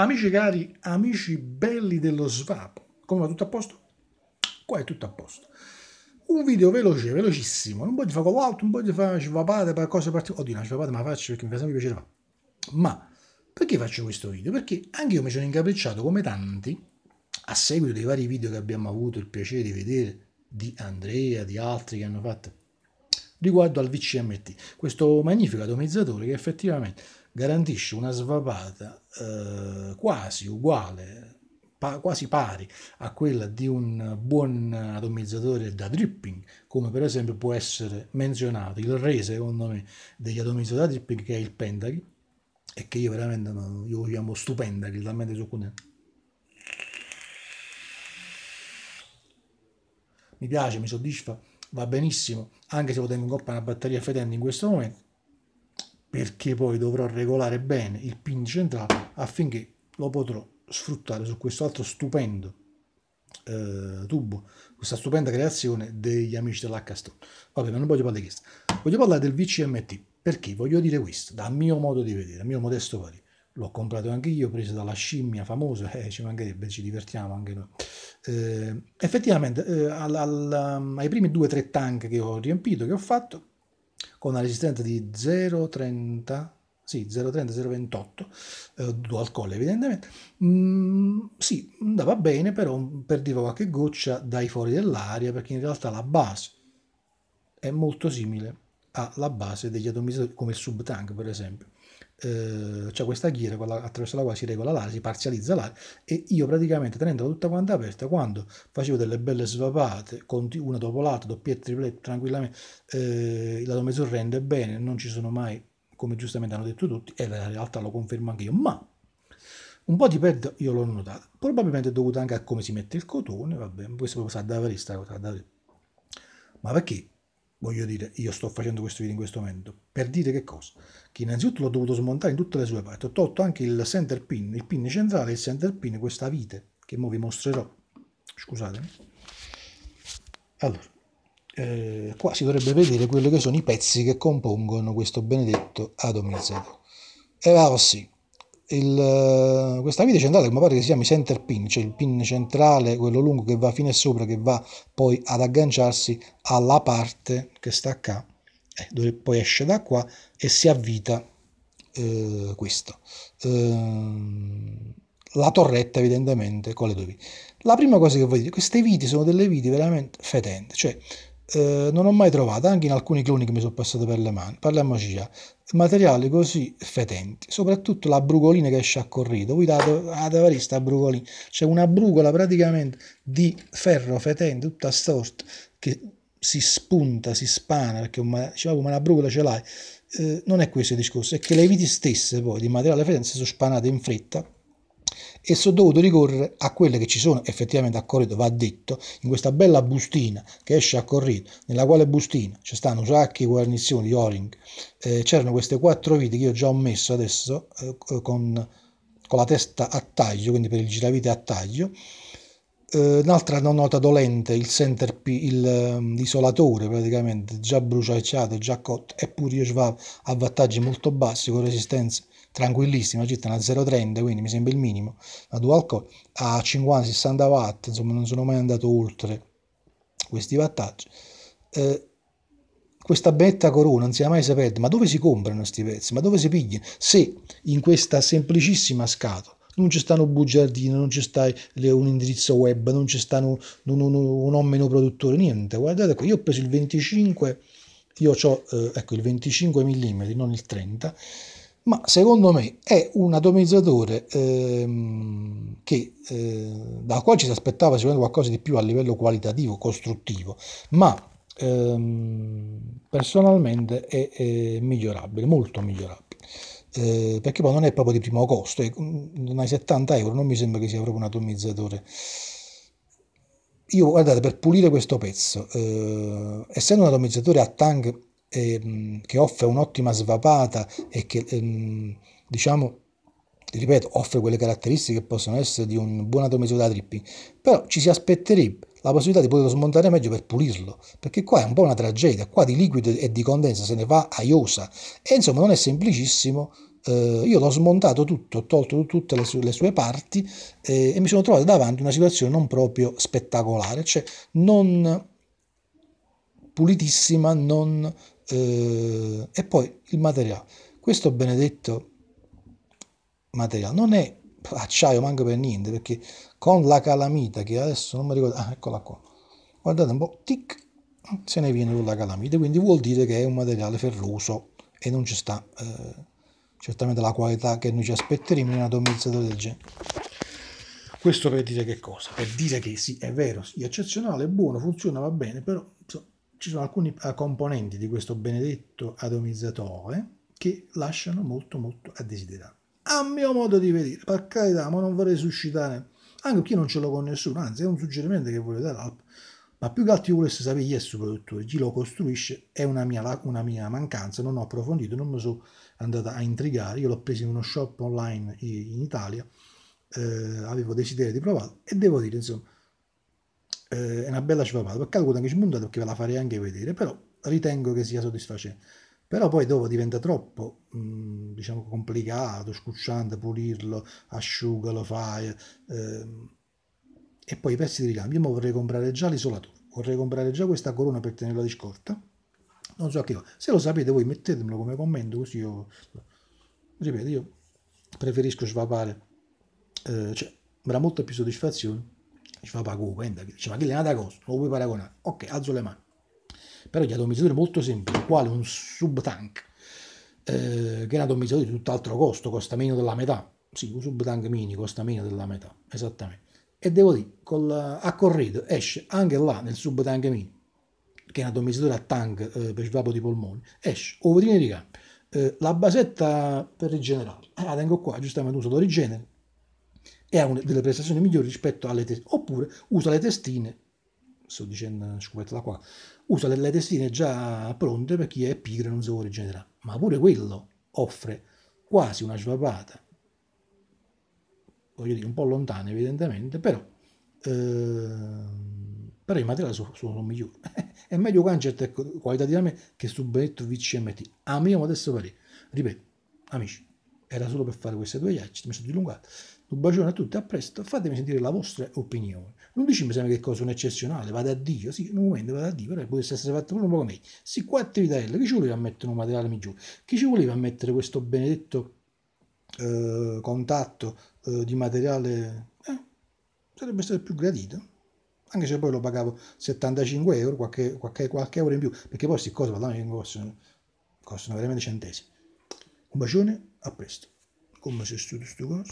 Amici cari, amici belli dello svapo, come va tutto a posto? Qua è tutto a posto. Un video veloce, velocissimo, non po' fare fa call out, un po' di svapate per cose particolari. Oddio, no, svapate ma la faccio perché mi fa sempre piacere Ma perché faccio questo video? Perché anche io mi sono incapricciato come tanti, a seguito dei vari video che abbiamo avuto il piacere di vedere, di Andrea, di altri che hanno fatto riguardo al VCMT, questo magnifico atomizzatore che effettivamente garantisce una svapata eh, quasi uguale, pa quasi pari a quella di un buon atomizzatore da dripping, come per esempio può essere menzionato il re, secondo me, degli atomizzatori da dripping, che è il Pentaghi, e che io veramente no, io chiamo stupenda, che talmente succulento. Mi piace, mi soddisfa va benissimo, anche se lo tengo in coppa una batteria fedente in questo momento, perché poi dovrò regolare bene il pin centrale affinché lo potrò sfruttare su questo altro stupendo eh, tubo, questa stupenda creazione degli amici dellh Vabbè, ma non voglio parlare di questo. Voglio parlare del VCMT, perché voglio dire questo, dal mio modo di vedere, dal mio modesto parere l'ho comprato anche io, preso dalla scimmia famosa, eh, ci mancherebbe, ci divertiamo anche noi. Eh, effettivamente eh, al, al, um, ai primi due o tre tank che ho riempito, che ho fatto, con una resistenza di 0,30, sì, 0,30-0,28, eh, due alcol evidentemente, mm, sì, andava bene, però perdeva qualche goccia dai fuori dell'aria, perché in realtà la base è molto simile alla base degli atomizzatori, come il subtank per esempio eh, cioè questa ghiera attraverso la quale si regola l'aria, si parzializza l'aria e io praticamente tenendo tutta quanta aperta quando facevo delle belle svapate una dopo l'altra, doppiette, triplette tranquillamente eh, la mezzo rende bene, non ci sono mai come giustamente hanno detto tutti e la realtà lo confermo anche io, ma un po' di perdita io l'ho notata, probabilmente è dovuta anche a come si mette il cotone, vabbè, questo proprio sa da verista, ma perché voglio dire, io sto facendo questo video in questo momento, per dire che cosa? Che innanzitutto l'ho dovuto smontare in tutte le sue parti, ho tolto anche il center pin, il pin centrale e il center pin, questa vite, che ora vi mostrerò, scusatemi. Allora, eh, qua si dovrebbe vedere quelli che sono i pezzi che compongono questo benedetto atomizzato. E eh, va così. Oh il, eh, questa vite centrale che mi pare che si chiami center pin, cioè il pin centrale, quello lungo che va fino a sopra, che va poi ad agganciarsi alla parte che sta qua, eh, dove poi esce da qua e si avvita eh, questo. Eh, la torretta evidentemente con le due viti. La prima cosa che voglio dire, queste viti sono delle viti veramente fetente, cioè eh, non ho mai trovato, anche in alcuni cloni che mi sono passati per le mani, parliamoci già, materiali così fetenti, soprattutto la brugolina che esce a corrido, voi date ad avarista brugolina, c'è una brugola praticamente di ferro fetente, tutta storta, che si spunta, si spana, perché cioè, una, cioè, una brucola ce l'hai, eh, non è questo il discorso, è che le viti stesse poi di materiale fetente si sono spanate in fretta e sono dovuto ricorrere a quelle che ci sono effettivamente a Corrido, va detto, in questa bella bustina che esce a Corrido, nella quale bustina ci stanno sacchi, guarnizioni, oring, eh, c'erano queste quattro viti che io già ho messo adesso eh, con, con, la testa a taglio, quindi per il giravite a taglio, eh, un'altra nota dolente, il center P, il, l'isolatore ehm, praticamente, già bruciacciato, già cotto, eppure io ci vado a vantaggi molto bassi con resistenze tranquillissima, la GT è una 0,30, quindi mi sembra il minimo, la dual core a 50-60 watt, insomma non sono mai andato oltre questi wattaggi. Eh, questa betta corona non si è mai saputo, ma dove si comprano questi pezzi? Ma dove si pigliano? Se in questa semplicissima scatola non ci stanno bugiardini, non ci sta un indirizzo web, non ci stanno un, un, un, omino produttore, niente. Guardate qui, io ho preso il 25, io ho eh, ecco il 25 mm, non il 30 ma secondo me è un atomizzatore ehm, che, eh, dal quale ci si aspettava sicuramente qualcosa di più a livello qualitativo, costruttivo, ma ehm, personalmente è, è, migliorabile, molto migliorabile. Eh, perché poi non è proprio di primo costo, è, non hai 70 euro, non mi sembra che sia proprio un atomizzatore io guardate per pulire questo pezzo eh, essendo un atomizzatore a tank ehm, che offre un'ottima svapata e che, ehm, diciamo, ripeto, offre quelle caratteristiche che possono essere di un buon atomizzatore da tripping, però ci si aspetterebbe la possibilità di poterlo smontare meglio per pulirlo, perché qua è un po' una tragedia, qua di liquido e di condensa se ne va a iosa e insomma non è semplicissimo Uh, io l'ho smontato tutto, ho tolto tutte le, su le sue parti eh, e mi sono trovato davanti a una situazione non proprio spettacolare, cioè non pulitissima, non eh, e poi il materiale. Questo benedetto materiale non è acciaio manco per niente perché con la calamita che adesso non mi ricordo, ah, eccola qua, guardate un po', tic, se ne viene con la calamita, quindi vuol dire che è un materiale ferroso e non ci sta eh, certamente la qualità che noi ci aspetteremo in un atomizzatore del genere. Questo per dire che cosa? Per dire che sì, è vero, è eccezionale, è buono, funziona, va bene, però ci sono alcuni eh, componenti di questo benedetto atomizzatore che lasciano molto molto a desiderare. A mio modo di vedere, per carità, ma non vorrei suscitare, anche perché non ce l'ho con nessuno, anzi è un suggerimento che voglio dare ma più che altro io volessi sapere chi è il suo produttore, chi lo costruisce, è una mia, una mia mancanza, non ho approfondito, non mi sono andata a intrigare, io l'ho preso in uno shop online in Italia, eh, avevo desiderio di provarlo e devo dire, insomma, eh, è una bella cifapata. Peccato che l'avete montata perché ve la farei anche vedere, però ritengo che sia soddisfacente. Però poi dopo diventa troppo, mh, mm, diciamo, complicato, scucciante, pulirlo, asciugalo fai. Ehm. e poi i pezzi di ricambio. Io vorrei comprare già l'isolatore, vorrei comprare già questa corona per tenerla di scorta. Non so a che cosa. Se lo sapete voi mettetemelo come commento così io... Ripeto, io preferisco svapare, eh, cioè, avrà molta più soddisfazione ci fa Paco, pensa, dice, ma che lenata cosa? Non lo puoi paragonare. Ok, alzo le mani. Però gli atomizzatore molto semplici, quale un subtank, eh, che è un atomizzatore di tutt'altro costo, costa meno della metà. Sì, un subtank mini costa meno della metà, esattamente. E devo dire, col, a corredo esce anche là nel subtank mini, che è un atomizzatore a tank eh, per svapo di polmoni, esce ovatine di gambe, eh, la basetta per rigenerare. Ah, la tengo qua, giustamente uso, lo rigenero e ha un, delle prestazioni migliori rispetto alle testine, oppure usa le testine, sto dicendo scuolettola qua, usa le, testine già pronte per chi è pigro e non si vuole rigenerare, ma pure quello offre quasi una svapata, voglio dire un po' lontana evidentemente, però, ehm, però i materiali sono, sono migliori. è meglio Cancert qualitativamente che su Benetto VCMT, a mio modesto parere, ripeto, amici, era solo per fare queste due ghiacce, mi sono dilungato. Un bacione a tutti, a presto, fatemi sentire la vostra opinione. Non dici mi sembra che cosa un eccezionale, vada a Dio, sì, in un momento vada a Dio, però potesse essere fatto pure un po' meglio. Sì, qua attività chi ci voleva mettere un materiale giù? Chi ci voleva mettere questo benedetto eh, contatto eh, di materiale? Eh, sarebbe stato più gradito anche se poi lo pagavo 75 euro, qualche, qualche, qualche euro in più, perché poi queste cose parlando costano, costano veramente centesimi. Un bacione, a presto. Come se studio questo coso.